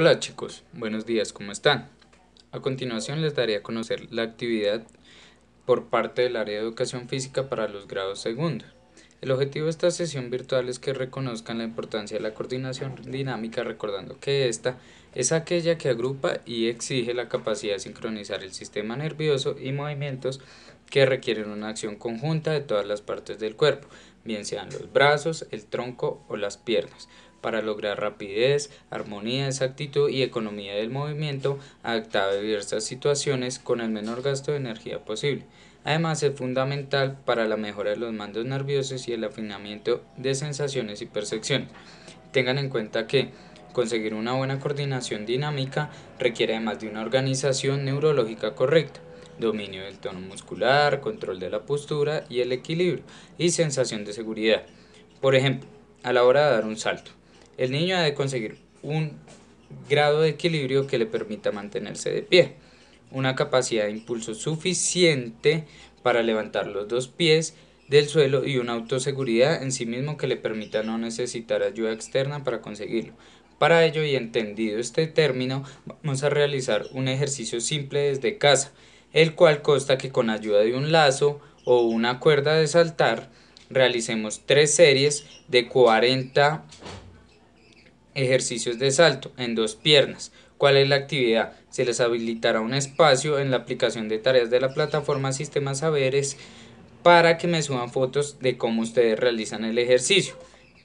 Hola chicos, buenos días, ¿cómo están? A continuación les daré a conocer la actividad por parte del área de educación física para los grados segundos. El objetivo de esta sesión virtual es que reconozcan la importancia de la coordinación dinámica recordando que esta es aquella que agrupa y exige la capacidad de sincronizar el sistema nervioso y movimientos que requieren una acción conjunta de todas las partes del cuerpo, bien sean los brazos, el tronco o las piernas, para lograr rapidez, armonía, exactitud y economía del movimiento adaptada a diversas situaciones con el menor gasto de energía posible. Además es fundamental para la mejora de los mandos nerviosos y el afinamiento de sensaciones y percepciones. Tengan en cuenta que conseguir una buena coordinación dinámica requiere además de una organización neurológica correcta dominio del tono muscular, control de la postura y el equilibrio y sensación de seguridad. Por ejemplo, a la hora de dar un salto, el niño ha de conseguir un grado de equilibrio que le permita mantenerse de pie, una capacidad de impulso suficiente para levantar los dos pies del suelo y una autoseguridad en sí mismo que le permita no necesitar ayuda externa para conseguirlo. Para ello y entendido este término, vamos a realizar un ejercicio simple desde casa el cual consta que con ayuda de un lazo o una cuerda de saltar realicemos tres series de 40 ejercicios de salto en dos piernas. ¿Cuál es la actividad? Se les habilitará un espacio en la aplicación de tareas de la plataforma Sistema Saberes para que me suban fotos de cómo ustedes realizan el ejercicio.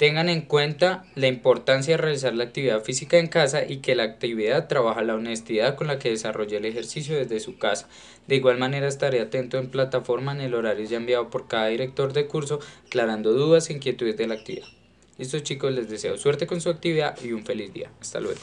Tengan en cuenta la importancia de realizar la actividad física en casa y que la actividad trabaja la honestidad con la que desarrolla el ejercicio desde su casa. De igual manera estaré atento en plataforma en el horario ya enviado por cada director de curso, aclarando dudas e inquietudes de la actividad. estos chicos, les deseo suerte con su actividad y un feliz día. Hasta luego.